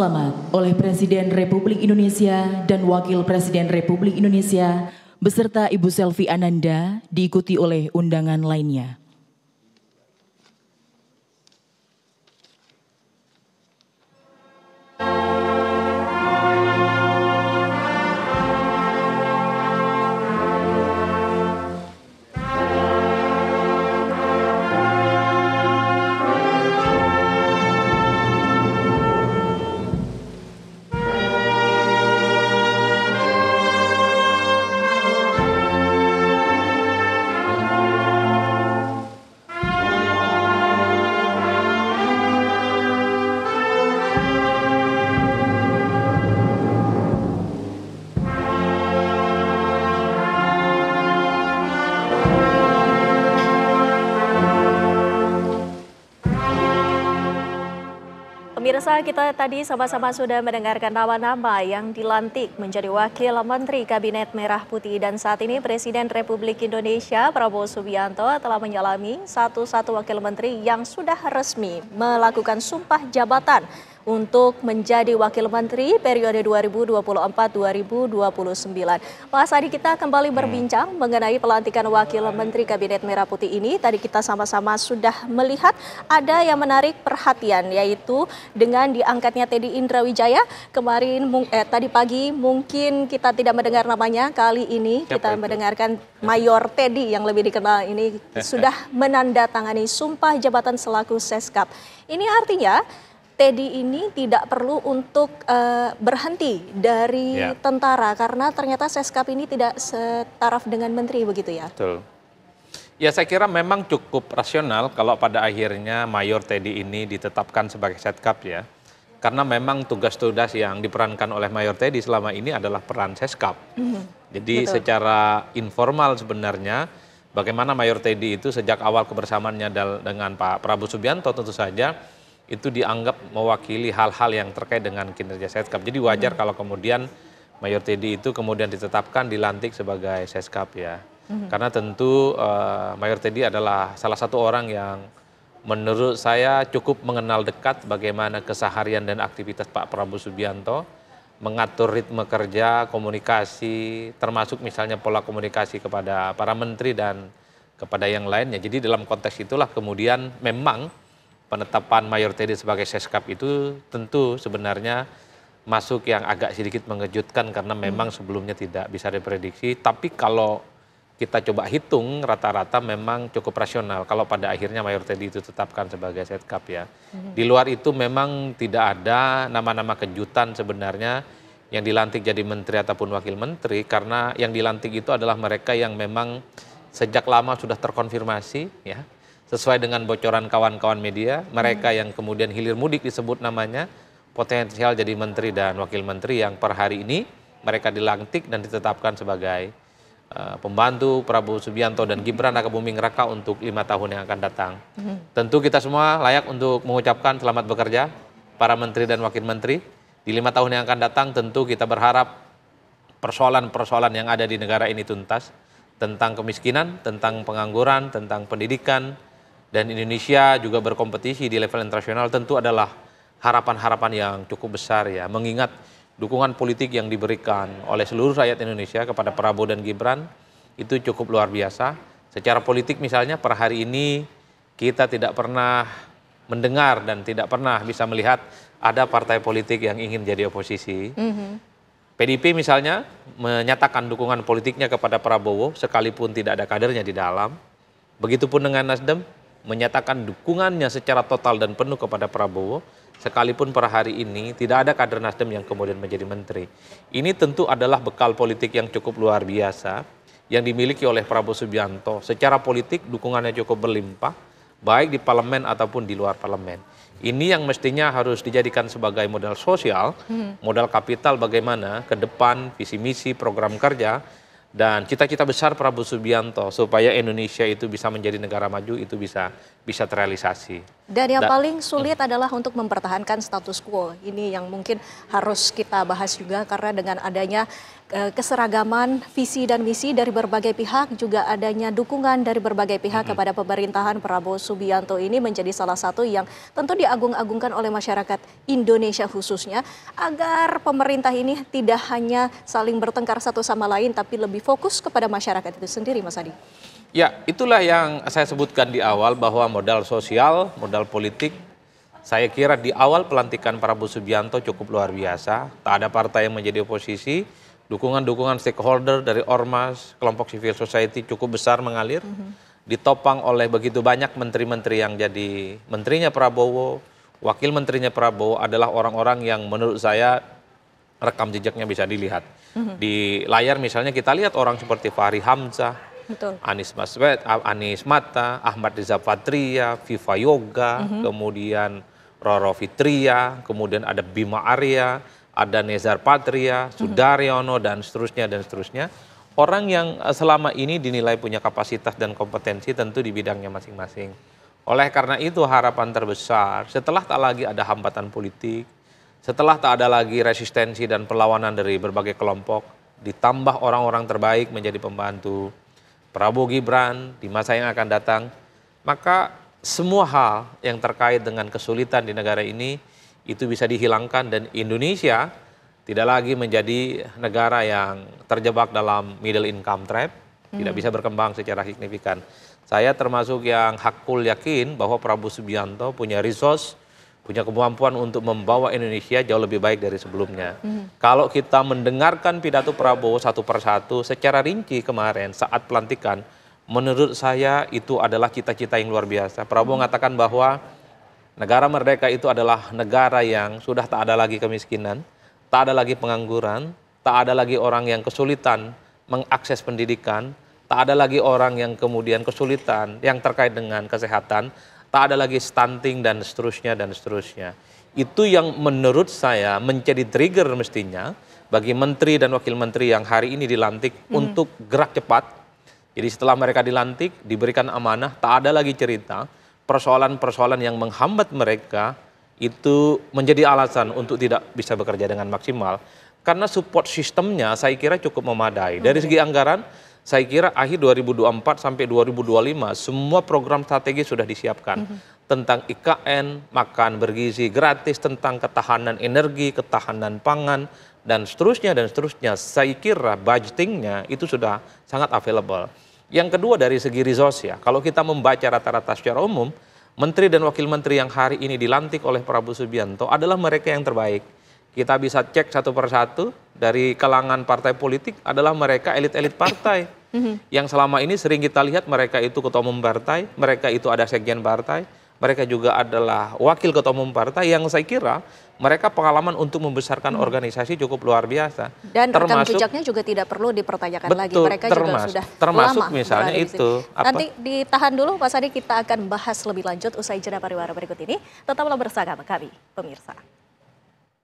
Selamat oleh Presiden Republik Indonesia dan Wakil Presiden Republik Indonesia beserta Ibu Selvi Ananda diikuti oleh undangan lainnya. Pemirsa, kita tadi sama-sama sudah mendengarkan nama-nama yang dilantik menjadi Wakil Menteri Kabinet Merah Putih dan saat ini Presiden Republik Indonesia Prabowo Subianto telah menyalami satu-satu Wakil Menteri yang sudah resmi melakukan sumpah jabatan untuk menjadi Wakil Menteri periode 2024-2029. Pak Sadi, kita kembali hmm. berbincang hmm. mengenai pelantikan Wakil Menteri Kabinet Merah Putih ini. Tadi kita sama-sama sudah melihat ada yang menarik perhatian, yaitu dengan diangkatnya Teddy Indrawijaya. Kemarin, eh, tadi pagi mungkin kita tidak mendengar namanya, kali ini Siapa kita itu. mendengarkan Mayor Teddy yang lebih dikenal ini eh, eh. sudah menandatangani sumpah jabatan selaku Seskap. Ini artinya Teddy ini tidak perlu untuk uh, berhenti dari ya. tentara karena ternyata Seskap ini tidak setaraf dengan menteri begitu ya. Betul. Ya saya kira memang cukup rasional kalau pada akhirnya Mayor Teddy ini ditetapkan sebagai Seskap ya. Karena memang tugas-tugas yang diperankan oleh Mayor Teddy selama ini adalah peran Seskap. Mm, Jadi betul. secara informal sebenarnya bagaimana Mayor Teddy itu sejak awal kebersamaannya dengan Pak Prabowo Subianto tentu saja itu dianggap mewakili hal-hal yang terkait dengan kinerja seskap. Jadi wajar hmm. kalau kemudian Mayor Teddy itu kemudian ditetapkan dilantik sebagai seskap ya. Hmm. Karena tentu uh, Mayor Teddy adalah salah satu orang yang menurut saya cukup mengenal dekat bagaimana keseharian dan aktivitas Pak Prabowo Subianto mengatur ritme kerja, komunikasi, termasuk misalnya pola komunikasi kepada para menteri dan kepada yang lainnya. Jadi dalam konteks itulah kemudian memang penetapan Mayor Teddy sebagai seskap itu tentu sebenarnya masuk yang agak sedikit mengejutkan karena hmm. memang sebelumnya tidak bisa diprediksi. Tapi kalau kita coba hitung rata-rata memang cukup rasional kalau pada akhirnya Mayor Teddy itu tetapkan sebagai seskap ya. Hmm. Di luar itu memang tidak ada nama-nama kejutan sebenarnya yang dilantik jadi menteri ataupun wakil menteri karena yang dilantik itu adalah mereka yang memang sejak lama sudah terkonfirmasi ya sesuai dengan bocoran kawan-kawan media, mereka hmm. yang kemudian hilir mudik disebut namanya, potensial jadi menteri dan wakil menteri yang per hari ini mereka dilantik dan ditetapkan sebagai uh, pembantu Prabowo Subianto dan Gibran Rakabuming Raka untuk lima tahun yang akan datang. Hmm. Tentu kita semua layak untuk mengucapkan selamat bekerja para menteri dan wakil menteri. Di lima tahun yang akan datang tentu kita berharap persoalan-persoalan yang ada di negara ini tuntas tentang kemiskinan, tentang pengangguran, tentang pendidikan, dan Indonesia juga berkompetisi di level internasional tentu adalah harapan-harapan yang cukup besar ya mengingat dukungan politik yang diberikan oleh seluruh rakyat Indonesia kepada Prabowo dan Gibran itu cukup luar biasa. Secara politik misalnya per hari ini kita tidak pernah mendengar dan tidak pernah bisa melihat ada partai politik yang ingin jadi oposisi. Mm -hmm. PDIP misalnya menyatakan dukungan politiknya kepada Prabowo sekalipun tidak ada kadernya di dalam. Begitupun dengan Nasdem, menyatakan dukungannya secara total dan penuh kepada Prabowo sekalipun per hari ini tidak ada kader Nasdem yang kemudian menjadi menteri. Ini tentu adalah bekal politik yang cukup luar biasa yang dimiliki oleh Prabowo Subianto. Secara politik dukungannya cukup berlimpah baik di parlemen ataupun di luar parlemen. Ini yang mestinya harus dijadikan sebagai modal sosial, hmm. modal kapital bagaimana ke depan visi misi program kerja dan cita-cita besar Prabowo Subianto supaya Indonesia itu bisa menjadi negara maju itu bisa bisa terrealisasi. Dan yang paling sulit hmm. adalah untuk mempertahankan status quo. Ini yang mungkin harus kita bahas juga karena dengan adanya eh, keseragaman visi dan misi dari berbagai pihak, juga adanya dukungan dari berbagai pihak hmm. kepada pemerintahan Prabowo Subianto ini menjadi salah satu yang tentu diagung-agungkan oleh masyarakat Indonesia khususnya agar pemerintah ini tidak hanya saling bertengkar satu sama lain tapi lebih fokus kepada masyarakat itu sendiri Mas Adi. Ya, itulah yang saya sebutkan di awal bahwa modal sosial, modal politik, saya kira di awal pelantikan Prabowo Subianto cukup luar biasa. Tak ada partai yang menjadi oposisi, dukungan-dukungan stakeholder dari ormas, kelompok civil society cukup besar mengalir, mm -hmm. ditopang oleh begitu banyak menteri-menteri yang jadi menterinya Prabowo, wakil menterinya Prabowo adalah orang-orang yang menurut saya rekam jejaknya bisa dilihat. Mm -hmm. Di layar misalnya kita lihat orang seperti Fahri Hamzah, Betul. Anies Baswed, Anies Mata, Ahmad Riza Patria, Viva Yoga, mm -hmm. kemudian Roro Fitria, kemudian ada Bima Arya, ada Nezar Patria, mhm. Sudaryono dan seterusnya dan seterusnya. Orang yang eh, selama ini dinilai punya kapasitas dan kompetensi tentu di bidangnya masing-masing. Oleh karena itu harapan terbesar setelah tak lagi ada hambatan politik, setelah tak ada lagi resistensi dan perlawanan dari berbagai kelompok, ditambah orang-orang terbaik menjadi pembantu, Prabowo Gibran di masa yang akan datang, maka semua hal yang terkait dengan kesulitan di negara ini itu bisa dihilangkan dan Indonesia tidak lagi menjadi negara yang terjebak dalam middle income trap, hmm. tidak bisa berkembang secara signifikan. Saya termasuk yang hakul yakin bahwa Prabowo Subianto punya resource punya kemampuan untuk membawa Indonesia jauh lebih baik dari sebelumnya. Hmm. Kalau kita mendengarkan pidato Prabowo satu persatu secara rinci kemarin saat pelantikan, menurut saya itu adalah cita-cita yang luar biasa. Prabowo hmm. mengatakan bahwa negara merdeka itu adalah negara yang sudah tak ada lagi kemiskinan, tak ada lagi pengangguran, tak ada lagi orang yang kesulitan mengakses pendidikan, tak ada lagi orang yang kemudian kesulitan yang terkait dengan kesehatan, tak ada lagi stunting dan seterusnya dan seterusnya. Itu yang menurut saya menjadi trigger mestinya bagi menteri dan wakil menteri yang hari ini dilantik hmm. untuk gerak cepat. Jadi setelah mereka dilantik, diberikan amanah, tak ada lagi cerita persoalan-persoalan yang menghambat mereka itu menjadi alasan untuk tidak bisa bekerja dengan maksimal karena support sistemnya saya kira cukup memadai. Dari hmm. segi anggaran saya kira akhir 2024 sampai 2025 semua program strategi sudah disiapkan. Mm -hmm. Tentang IKN, makan bergizi gratis, tentang ketahanan energi, ketahanan pangan, dan seterusnya dan seterusnya. Saya kira budgetingnya itu sudah sangat available. Yang kedua dari segi resource ya, kalau kita membaca rata-rata secara umum, menteri dan wakil menteri yang hari ini dilantik oleh Prabowo Subianto adalah mereka yang terbaik kita bisa cek satu persatu dari kalangan partai politik adalah mereka elit-elit partai. Mhm. yang selama ini sering kita lihat mereka itu ketua umum partai, mereka itu ada sekjen partai, mereka juga adalah wakil ketua umum partai yang saya kira mereka pengalaman untuk membesarkan hmm. organisasi cukup luar biasa. Dan termasuk, rekam jejaknya juga tidak perlu dipertanyakan betul, lagi. Mereka termas, juga sudah termasuk lama misalnya itu. Apa? Nanti ditahan dulu Pak Sandi kita akan bahas lebih lanjut usai jeda pariwara berikut ini. Tetaplah bersama kami pemirsa.